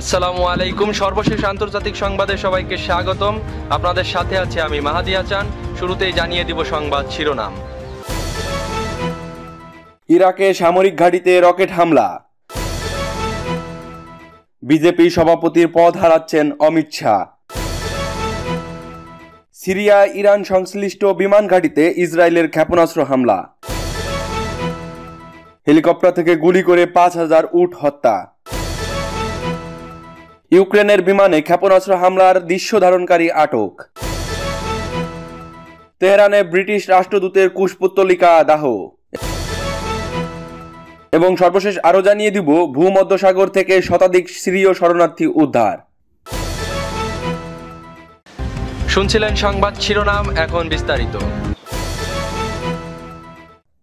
আসসালামু আলাইকুম সর্বশেষ আন্তর্জাতিক সংবাদে সবাইকে স্বাগতম আপনাদের সাথে আছে আমি মাহাদি আচান শুরুতেই জানিয়ে দিব সংবাদ শিরোনাম ইরাকে সামরিক ঘাঁটিতে রকেট হামলা বিজেপি সভাপতির পদ হারাচ্ছেন অমিত শাহ সিরিয়া ইরান সংশ্লিষ্ট বিমান ঘাঁটিতে ইসরায়েলের ক্ষেপণাস্ত্র হামলা হেলিকপ্টার থেকে গুলি করে পাঁচ হাজার উট হত্যা ইউক্রেনের বিমানে ক্ষেপণাস্ত্র হামলার দৃশ্য ধারণকারী আটক তেহরানে ব্রিটিশ রাষ্ট্রদূতের কুশপুত্তলিকা দাহ এবং সর্বশেষ আরও জানিয়ে দিব ভূমধ্যসাগর থেকে শতাধিক সিরীয় শরণার্থী উদ্ধার শুনছিলেন সংবাদ শিরোনাম এখন বিস্তারিত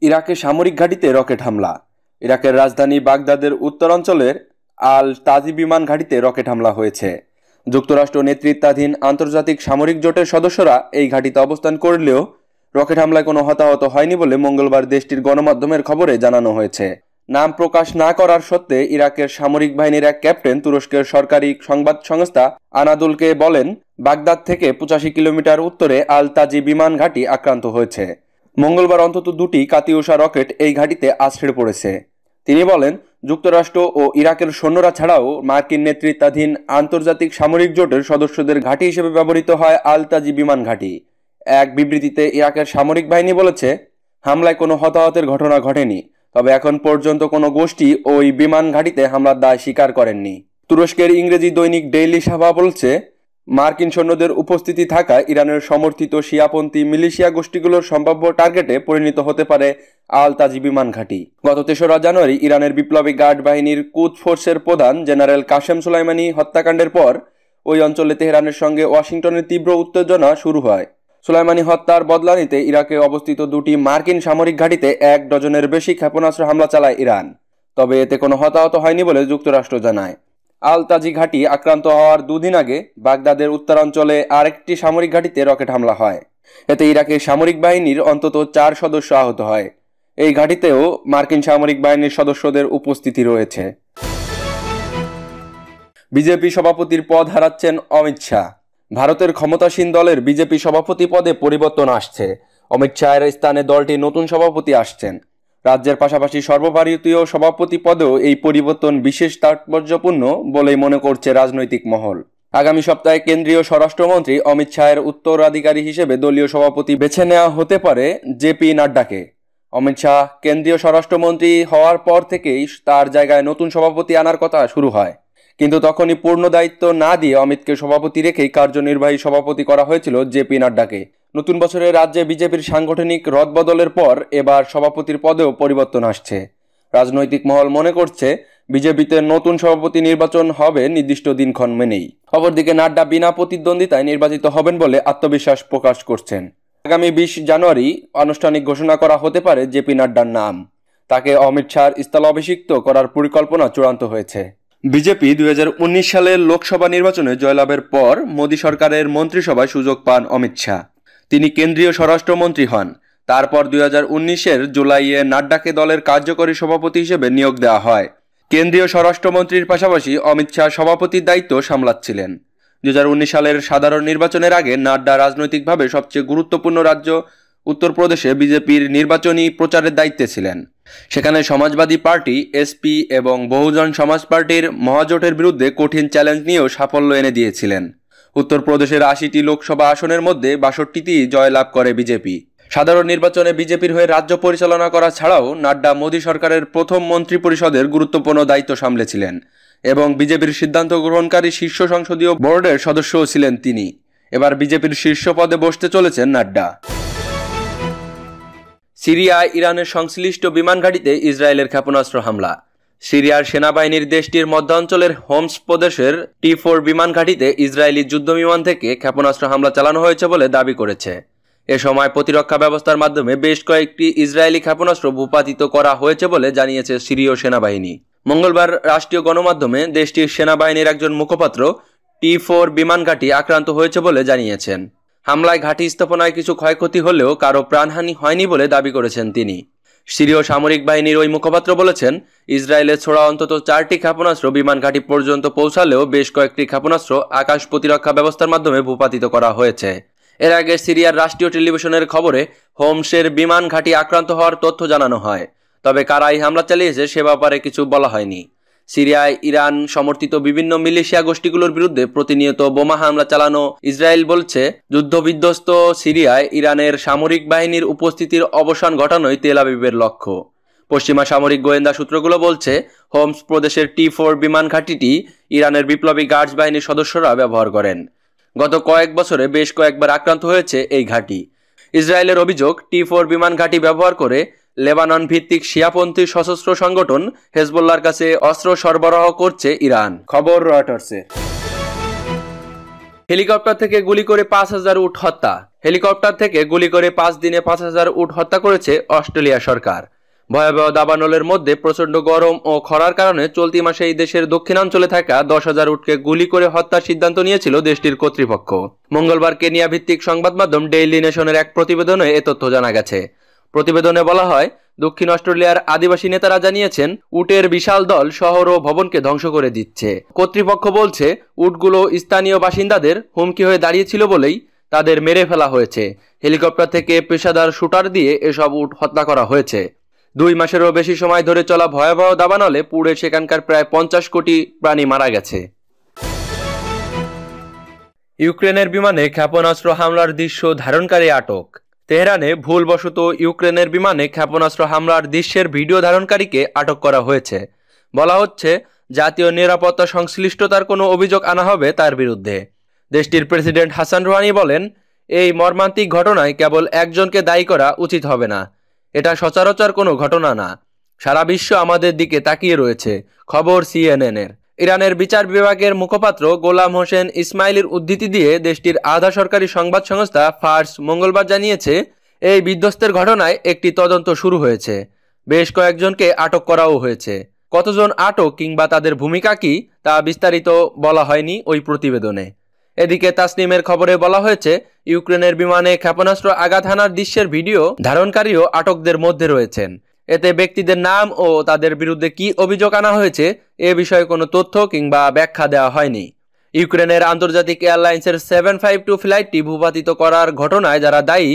ইরাকে সামরিক ঘাঁটিতে রকেট হামলা ইরাকের রাজধানী বাগদাদের উত্তরাঞ্চলের আল তাজি বিমান ঘাঁটিতে রকেট হামলা হয়েছে যুক্তরাষ্ট্র নেতৃত্বাধীন আন্তর্জাতিক সামরিক জোটের সদস্যরা এই ঘাঁটিতে অবস্থান করলেও রকেট হামলায় কোনো হতাহত হয়নি বলে মঙ্গলবার দেশটির গণমাধ্যমের খবরে জানানো হয়েছে নাম প্রকাশ না করার সত্ত্বে ইরাকের সামরিক বাহিনীর এক ক্যাপ্টেন তুরস্কের সরকারি সংবাদ সংস্থা আনাদুলকে বলেন বাগদাদ থেকে পঁচাশি কিলোমিটার উত্তরে আল তাজি বিমান ঘাঁটি আক্রান্ত হয়েছে মঙ্গলবার অন্তত দুটি কাতিউষা রকেট এই ঘাঁটিতে আছড়ে পড়েছে তিনি বলেন যুক্তরাষ্ট্র ও ইরাকের সৈন্যরা ছাড়াও মার্কিন নেতৃত্বাধীন আন্তর্জাতিক সামরিক জোটের সদস্যদের ঘাঁটি হিসেবে ব্যবহৃত হয় আলতাজি বিমান ঘাঁটি এক বিবৃতিতে ইরাকের সামরিক বাহিনী বলেছে হামলায় কোনো হতাহতের ঘটনা ঘটেনি তবে এখন পর্যন্ত কোনো গোষ্ঠী ওই বিমান ঘাঁটিতে হামলার দায় স্বীকার করেননি তুরস্কের ইংরেজি দৈনিক ডেইলি সাভা বলছে মার্কিন সৈন্যদের উপস্থিতি থাকা ইরানের সমর্থিত শিয়াপন্থী মিলিশিয়া গোষ্ঠীগুলোর সম্ভাব্য টার্গেটে পরিণত হতে পারে আল তাজি বিমান ঘাঁটি গত তেসরা জানুয়ারি ইরানের বিপ্লবী গার্ড বাহিনীর কুদ ফোর্সের প্রধান জেনারেল কাশেম সুলাইমানি হত্যাকাণ্ডের পর ওই অঞ্চলে তেহরানের সঙ্গে ওয়াশিংটনের তীব্র উত্তেজনা শুরু হয় সুলাইমানি হত্যার বদলা নিতে ইরাকে অবস্থিত দুটি মার্কিন সামরিক ঘাঁটিতে এক ডজনের বেশি ক্ষেপণাস্ত্র হামলা চালায় ইরান তবে এতে কোনো হতাহত হয়নি বলে যুক্তরাষ্ট্র জানায় আল তাজি ঘাঁটি আক্রান্ত হওয়ার দুদিন আগে বাগদাদের উত্তরাঞ্চলে আরেকটি সামরিক ঘাঁটিতে রকেট হামলা হয় এতে ইরাকের সামরিক বাহিনীর অন্তত চার সদস্য আহত হয় এই ঘাঁটিতেও মার্কিন সামরিক বাহিনীর সদস্যদের উপস্থিতি রয়েছে বিজেপি সভাপতির পদ হারাচ্ছেন অমিত শাহ ভারতের ক্ষমতাসীন দলের বিজেপি সভাপতি পদে পরিবর্তন আসছে অমিত শাহের স্থানে দলটি নতুন সভাপতি আসছেন রাজ্যের পাশাপাশি সর্বভারতীয় সভাপতি পদেও এই পরিবর্তন বিশেষ তাৎপর্যপূর্ণ বলেই মনে করছে রাজনৈতিক মহল আগামী সপ্তাহে কেন্দ্রীয় স্বরাষ্ট্রমন্ত্রী অমিত শাহের উত্তরাধিকারী হিসেবে দলীয় সভাপতি বেছে নেওয়া হতে পারে জেপি নাড্ডাকে অমিত শাহ কেন্দ্রীয় স্বরাষ্ট্রমন্ত্রী হওয়ার পর থেকেই তার জায়গায় নতুন সভাপতি আনার কথা শুরু হয় কিন্তু তখনই পূর্ণ দায়িত্ব না দিয়ে অমিতকে সভাপতি রেখেই কার্যনির্বাহী সভাপতি করা হয়েছিল জেপি নাড্ডাকে নতুন বছরে রাজ্যে বিজেপির সাংগঠনিক রদবদলের পর এবার সভাপতির পদেও পরিবর্তন আসছে রাজনৈতিক মহল মনে করছে বিজেপিতে নতুন সভাপতি নির্বাচন হবে নির্দিষ্ট দিনক্ষণ মেনেই অপরদিকে নাড্ডা বিনা প্রতিদ্বন্দ্বিতায় নির্বাচিত হবেন বলে আত্মবিশ্বাস প্রকাশ করছেন আগামী বিশ জানুয়ারি আনুষ্ঠানিক ঘোষণা করা হতে পারে জেপি নাড্ডার নাম তাকে অমিত শাহর স্থলাভিষিক্ত করার পরিকল্পনা চূড়ান্ত হয়েছে বিজেপি দুই সালের লোকসভা নির্বাচনে জয়লাভের পর মোদী সরকারের মন্ত্রিসভায় সুযোগ পান অমিত শাহ তিনি কেন্দ্রীয় স্বরাষ্ট্রমন্ত্রী হন তারপর দুই হাজার উনিশের জুলাইয়ে নাড্ডাকে দলের কার্যকরী সভাপতি হিসেবে নিয়োগ দেওয়া হয় কেন্দ্রীয় স্বরাষ্ট্রমন্ত্রীর পাশাপাশি অমিত শাহ সভাপতির দায়িত্ব সামলাচ্ছিলেন দু হাজার উনিশ সালের সাধারণ নির্বাচনের আগে নাড্ডা রাজনৈতিকভাবে সবচেয়ে গুরুত্বপূর্ণ রাজ্য উত্তরপ্রদেশে বিজেপির নির্বাচনী প্রচারের দায়িত্বে ছিলেন সেখানে সমাজবাদী পার্টি এসপি এবং বহুজন সমাজ পার্টির মহাজোটের বিরুদ্ধে কঠিন চ্যালেঞ্জ নিয়েও সাফল্য এনে দিয়েছিলেন উত্তরপ্রদেশের আশিটি লোকসভা আসনের মধ্যে বাষট্টিতেই জয়লাভ করে বিজেপি সাধারণ নির্বাচনে বিজেপির হয়ে রাজ্য পরিচালনা করা ছাড়াও নাড্ডা মোদী সরকারের প্রথম মন্ত্রী পরিষদের গুরুত্বপূর্ণ দায়িত্ব সামলেছিলেন এবং বিজেপির সিদ্ধান্ত গ্রহণকারী শীর্ষ সংসদীয় বোর্ডের সদস্যও ছিলেন তিনি এবার বিজেপির শীর্ষ পদে বসতে চলেছেন নাড্ডা সিরিয়ায় ইরানের সংশ্লিষ্ট বিমান ঘাঁটিতে ইসরায়েলের ক্ষেপণাস্ত্র হামলা সিরিয়ার সেনাবাহিনীর দেশটির মধ্যাঞ্চলের হোমস প্রদেশের টি ফোর বিমান ঘাঁটিতে ইসরায়েলি যুদ্ধবিমান থেকে ক্ষেপণাস্ত্র হামলা চালানো হয়েছে বলে দাবি করেছে এ সময় প্রতিরক্ষা ব্যবস্থার মাধ্যমে বেশ কয়েকটি ইসরায়েলি ক্ষেপণাস্ত্র ভূপাতিত করা হয়েছে বলে জানিয়েছে সিরীয় সেনাবাহিনী মঙ্গলবার রাষ্ট্রীয় গণমাধ্যমে দেশটির সেনাবাহিনীর একজন মুখপাত্র টি ফোর বিমান ঘাঁটি আক্রান্ত হয়েছে বলে জানিয়েছেন হামলায় ঘাঁটি স্থাপনায় কিছু ক্ষয়ক্ষতি হলেও কারো প্রাণহানি হয়নি বলে দাবি করেছেন তিনি সিরীয় সামরিক বাহিনীর ওই মুখপাত্র বলেছেন ইসরায়েলের ছোড়া অন্তত চারটি ক্ষেপণাস্ত্র বিমান ঘাঁটি পর্যন্ত পৌঁছালেও বেশ কয়েকটি ক্ষেপণাস্ত্র আকাশ প্রতিরক্ষা ব্যবস্থার মাধ্যমে ভূপাতিত করা হয়েছে এর আগে সিরিয়ার রাষ্ট্রীয় টেলিভিশনের খবরে হোমসের বিমান ঘাঁটি আক্রান্ত হওয়ার তথ্য জানানো হয় তবে কারা এই হামলা চালিয়েছে সে ব্যাপারে কিছু বলা হয়নি সিরিয়ায় ইরান সমর্থিত বিভিন্ন মিলেশিয়া গোষ্ঠীগুলোর বিরুদ্ধে প্রতিনিয়ত বোমা হামলা চালানো ইসরায়েল বলছে যুদ্ধবিধ্বস্ত সিরিয়ায় ইরানের সামরিক বাহিনীর উপস্থিতির অবসান ঘটানোই তেল আবিবের লক্ষ্য পশ্চিমা সামরিক গোয়েন্দা সূত্রগুলো বলছে হোমস প্রদেশের টি ফোর বিমান ঘাঁটিটি ইরানের বিপ্লবী গার্ডস বাহিনীর সদস্যরা ব্যবহার করেন গত কয়েক বছরে বেশ কয়েকবার আক্রান্ত হয়েছে এই ঘাঁটি ইসরায়েলের অভিযোগ টি ফোর বিমান ঘাঁটি ব্যবহার করে লেবানন ভিত্তিক শিয়াপন্থী সশস্ত্র সংগঠন হেজবুল্লার কাছে অস্ত্র সরবরাহ করছে ইরান খবর রয়টার্সে হেলিকপ্টার থেকে গুলি করে পাঁচ হাজার উট হত্যা হেলিকপ্টার থেকে গুলি করে পাঁচ দিনে পাঁচ হাজার উট হত্যা করেছে অস্ট্রেলিয়া সরকার ভয়াবহ দাবানলের মধ্যে প্রচণ্ড গরম ও খরার কারণে চলতি মাসে এই দেশের দক্ষিণাঞ্চলে থাকা দশ হাজার উটকে গুলি করে হত্যার সিদ্ধান্ত নিয়েছিল দেশটির কর্তৃপক্ষ মঙ্গলবার কেনিয়া ভিত্তিক সংবাদ মাধ্যম ডেইলি নেশনের এক প্রতিবেদনে এ তথ্য জানা গেছে প্রতিবেদনে বলা হয় দক্ষিণ অস্ট্রেলিয়ার আদিবাসী নেতারা জানিয়েছেন উটের বিশাল দল শহর ও ভবনকে ধ্বংস করে দিচ্ছে কর্তৃপক্ষ বলছে উটগুলো স্থানীয় বাসিন্দাদের হুমকি হয়ে দাঁড়িয়েছিল বলেই তাদের মেরে ফেলা হয়েছে হেলিকপ্টার থেকে পেশাদার শুটার দিয়ে এসব উট হত্যা করা হয়েছে দুই মাসেরও বেশি সময় ধরে চলা ভয়াবহ দাবানলে পুড়ে সেখানকার প্রায় পঞ্চাশ কোটি প্রাণী মারা গেছে ইউক্রেনের বিমানে ক্ষেপণাস্ত্র হামলার দৃশ্য ধারণকারী আটক তেহরানে ভুলবশত ইউক্রেনের বিমানে ক্ষেপণাস্ত্র হামলার দৃশ্যের ভিডিও ধারণকারীকে আটক করা হয়েছে বলা হচ্ছে জাতীয় নিরাপত্তা সংশ্লিষ্টতার কোনো অভিযোগ আনা হবে তার বিরুদ্ধে দেশটির প্রেসিডেন্ট হাসান রুহানি বলেন এই মর্মান্তিক ঘটনায় কেবল একজনকে দায়ী করা উচিত হবে না এটা সচরাচর কোনো ঘটনা না সারা বিশ্ব আমাদের দিকে তাকিয়ে রয়েছে খবর সিএনএনের ইরানের বিচার বিভাগের মুখপাত্র গোলাম হোসেন ইসমাইলের উদ্ধৃতি দিয়ে দেশটির আধা সরকারি সংবাদ সংস্থা ফার্স মঙ্গলবার জানিয়েছে এই বিধ্বস্তের ঘটনায় একটি তদন্ত শুরু হয়েছে বেশ কয়েকজনকে আটক করাও হয়েছে কতজন আটক কিংবা তাদের ভূমিকা কি তা বিস্তারিত বলা হয়নি ওই প্রতিবেদনে এদিকে তাসনিমের খবরে বলা হয়েছে ইউক্রেনের বিমানে ক্ষেপণাস্ত্র আঘাত হানার দৃশ্যের ভিডিও ধারণকারীও আটকদের মধ্যে রয়েছেন এতে ব্যক্তিদের নাম ও তাদের বিরুদ্ধে কি অভিযোগ আনা হয়েছে এ বিষয়ে কোনো তথ্য কিংবা ব্যাখ্যা দেওয়া হয়নি ইউক্রেনের আন্তর্জাতিক এয়ারলাইন্সের সেভেন ফাইভ টু ফ্লাইটটি ভূপাতিত করার ঘটনায় যারা দায়ী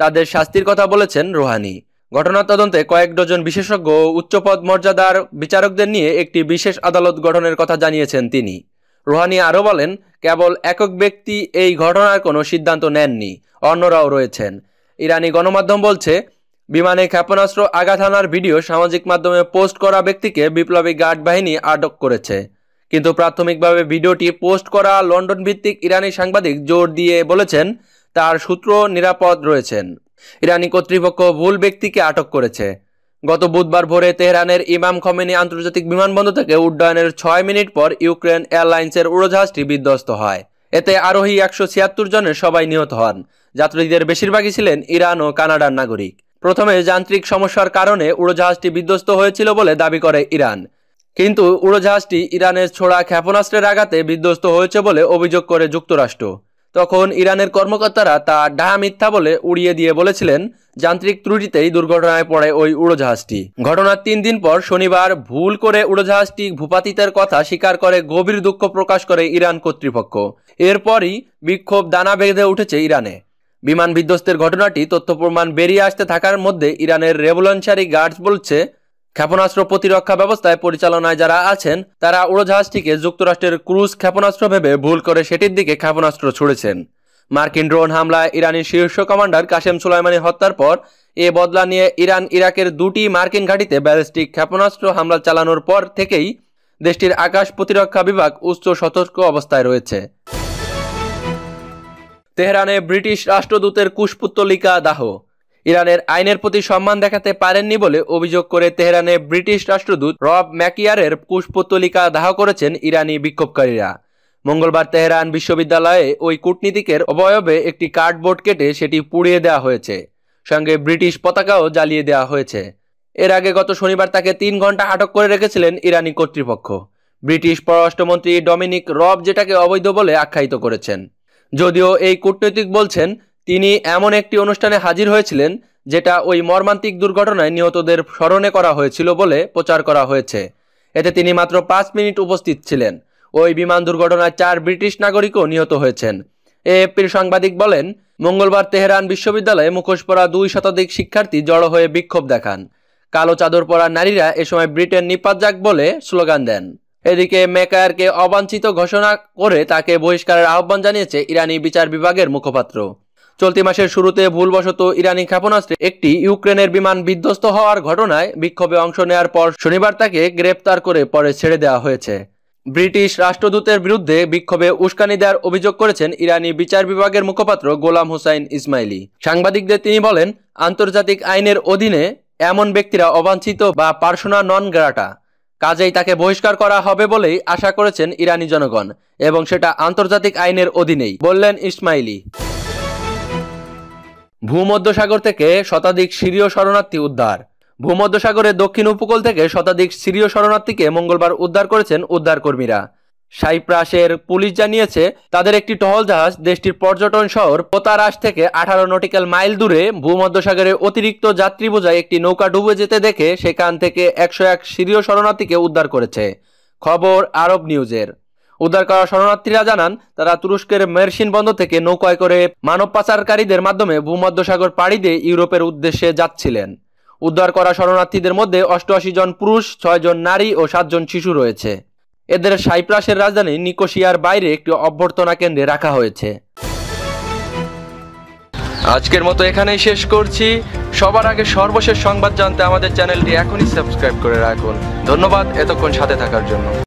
তাদের শাস্তির কথা বলেছেন রোহানি ঘটনার তদন্তে কয়েক ডজন বিশেষজ্ঞ ও উচ্চপদ মর্যাদার বিচারকদের নিয়ে একটি বিশেষ আদালত গঠনের কথা জানিয়েছেন তিনি রোহানি আরও বলেন কেবল একক ব্যক্তি এই ঘটনার কোনো সিদ্ধান্ত নেননি অন্যরাও রয়েছেন ইরানি গণমাধ্যম বলছে বিমানে ক্ষেপণাস্ত্র আঘাত হানার ভিডিও সামাজিক মাধ্যমে পোস্ট করা ব্যক্তিকে বিপ্লবী গার্ড বাহিনী আটক করেছে কিন্তু প্রাথমিকভাবে ভিডিওটি পোস্ট করা লন্ডন ভিত্তিক ইরানি সাংবাদিক জোর দিয়ে বলেছেন তার সূত্র নিরাপদ রয়েছেন ইরানি কর্তৃপক্ষ ভুল ব্যক্তিকে আটক করেছে গত বুধবার ভোরে তেহরানের ইমাম খমেনি আন্তর্জাতিক বিমানবন্দর থেকে উড্ডয়নের ছয় মিনিট পর ইউক্রেন এয়ারলাইন্সের উড়োজাহাজটি বিধ্বস্ত হয় এতে আরোহী একশো ছিয়াত্তর জনের সবাই নিহত হন যাত্রীদের বেশিরভাগই ছিলেন ইরান ও কানাডার নাগরিক প্রথমে যান্ত্রিক সমস্যার কারণে উড়োজাহাজটি বিধ্বস্ত হয়েছিল বলে দাবি করে ইরান কিন্তু উড়োজাহাজটি ইরানের ছোড়া ক্ষেপণাস্ত্রের আঘাতে বিধ্বস্ত হয়েছে বলে অভিযোগ করে যুক্তরাষ্ট্র তখন ইরানের কর্মকর্তারা তা ডাহা মিথ্যা বলে উড়িয়ে দিয়ে বলেছিলেন যান্ত্রিক ত্রুটিতেই দুর্ঘটনায় পড়ে ওই উড়োজাহাজটি ঘটনার তিন দিন পর শনিবার ভুল করে উড়োজাহাজটি ভূপাতিতের কথা স্বীকার করে গভীর দুঃখ প্রকাশ করে ইরান কর্তৃপক্ষ এরপরই বিক্ষোভ দানা বেঁধে উঠেছে ইরানে বিমান বিধ্বস্তের ঘটনাটি তথ্য প্রমাণ বেরিয়ে আসতে থাকার মধ্যে ইরানের রেভলনসারি গার্ডস বলছে ক্ষেপণাস্ত্র প্রতিরক্ষা ব্যবস্থায় পরিচালনায় যারা আছেন তারা উড়োজাহাজটিকে যুক্তরাষ্ট্রের ক্রুজ ক্ষেপণাস্ত্র ভেবে ভুল করে সেটির দিকে ক্ষেপণাস্ত্র ছুড়েছেন মার্কিন ড্রোন হামলায় ইরানের শীর্ষ কমান্ডার কাশেম সুলাইমানি হত্যার পর এ বদলা নিয়ে ইরান ইরাকের দুটি মার্কিন ঘাঁটিতে ব্যালিস্টিক ক্ষেপণাস্ত্র হামলা চালানোর পর থেকেই দেশটির আকাশ প্রতিরক্ষা বিভাগ উচ্চ সতর্ক অবস্থায় রয়েছে তেহরানে ব্রিটিশ রাষ্ট্রদূতের কুশপুত্তলিকা দাহ ইরানের আইনের প্রতি সম্মান দেখাতে পারেননি বলে অভিযোগ করে তেহরানে ব্রিটিশ রাষ্ট্রদূত রব ম্যাকিয়ারের কুশপুত্তলিকা দাহ করেছেন ইরানি বিক্ষোভকারীরা মঙ্গলবার তেহরান বিশ্ববিদ্যালয়ে ওই কূটনীতিকের অবয়বে একটি কার্ডবোর্ড কেটে সেটি পুড়িয়ে দেওয়া হয়েছে সঙ্গে ব্রিটিশ পতাকাও জ্বালিয়ে দেওয়া হয়েছে এর আগে গত শনিবার তাকে তিন ঘন্টা আটক করে রেখেছিলেন ইরানি কর্তৃপক্ষ ব্রিটিশ পররাষ্ট্রমন্ত্রী ডমিনিক রব যেটাকে অবৈধ বলে আখ্যায়িত করেছেন যদিও এই কূটনৈতিক বলছেন তিনি এমন একটি অনুষ্ঠানে হাজির হয়েছিলেন যেটা ওই মর্মান্তিক দুর্ঘটনায় নিহতদের স্মরণে করা হয়েছিল বলে প্রচার করা হয়েছে এতে তিনি মাত্র পাঁচ মিনিট উপস্থিত ছিলেন ওই বিমান দুর্ঘটনায় চার ব্রিটিশ নাগরিকও নিহত হয়েছেন এএফপির সাংবাদিক বলেন মঙ্গলবার তেহরান বিশ্ববিদ্যালয়ে মুখোশ পরা দুই শতাধিক শিক্ষার্থী জড়ো হয়ে বিক্ষোভ দেখান কালো চাদর পরা নারীরা এ সময় ব্রিটেন নিপাত যাক বলে স্লোগান দেন এদিকে মেকায়ারকে অবাঞ্ছিত ঘোষণা করে তাকে বহিষ্কারের আহ্বান জানিয়েছে ইরানি বিচার বিভাগের মুখপাত্র চলতি মাসের শুরুতে ভুলবশত ইরানি ক্ষেপণাস্ত্রে একটি ইউক্রেনের বিমান বিধ্বস্ত হওয়ার ঘটনায় বিক্ষোভে অংশ নেওয়ার পর শনিবার তাকে গ্রেপ্তার করে পরে ছেড়ে দেওয়া হয়েছে ব্রিটিশ রাষ্ট্রদূতের বিরুদ্ধে বিক্ষোভে উস্কানি দেওয়ার অভিযোগ করেছেন ইরানি বিচার বিভাগের মুখপাত্র গোলাম হুসাইন ইসমাইলি সাংবাদিকদের তিনি বলেন আন্তর্জাতিক আইনের অধীনে এমন ব্যক্তিরা অবাঞ্ছিত বা পার্সোনা নন গ্রাটা কাজেই তাকে বহিষ্কার করা হবে বলেই আশা করেছেন ইরানি জনগণ এবং সেটা আন্তর্জাতিক আইনের অধীনেই বললেন ইসমাইলি ভূমধ্যসাগর থেকে শতাধিক সিরীয় শরণার্থী উদ্ধার ভূমধ্যসাগরের দক্ষিণ উপকূল থেকে শতাধিক সিরীয় শরণার্থীকে মঙ্গলবার উদ্ধার করেছেন উদ্ধারকর্মীরা সাইপ্রাসের পুলিশ জানিয়েছে তাদের একটি টহল জাহাজ দেশটির পর্যটন শহর পোতারাস থেকে আঠারো নটিক্যাল মাইল দূরে ভূমধ্যসাগরে অতিরিক্ত যাত্রী বোঝায় একটি নৌকা ডুবে যেতে দেখে সেখান থেকে একশো এক সিরীয় শরণার্থীকে উদ্ধার করেছে খবর আরব নিউজের উদ্ধার করা শরণার্থীরা জানান তারা তুরস্কের মেরসিন বন্দর থেকে নৌকায় করে মানব পাচারকারীদের মাধ্যমে ভূমধ্যসাগর পাড়ি দিয়ে ইউরোপের উদ্দেশ্যে যাচ্ছিলেন উদ্ধার করা শরণার্থীদের মধ্যে অষ্টআশি জন পুরুষ ছয়জন নারী ও সাতজন শিশু রয়েছে এদের সাইপ্রাসের রাজধানী নিকোশিয়ার বাইরে একটি অভ্যর্থনা কেন্দ্রে রাখা হয়েছে আজকের মতো এখানেই শেষ করছি সবার আগে সর্বশেষ সংবাদ জানতে আমাদের চ্যানেলটি এখনই সাবস্ক্রাইব করে রাখুন ধন্যবাদ এতক্ষণ সাথে থাকার জন্য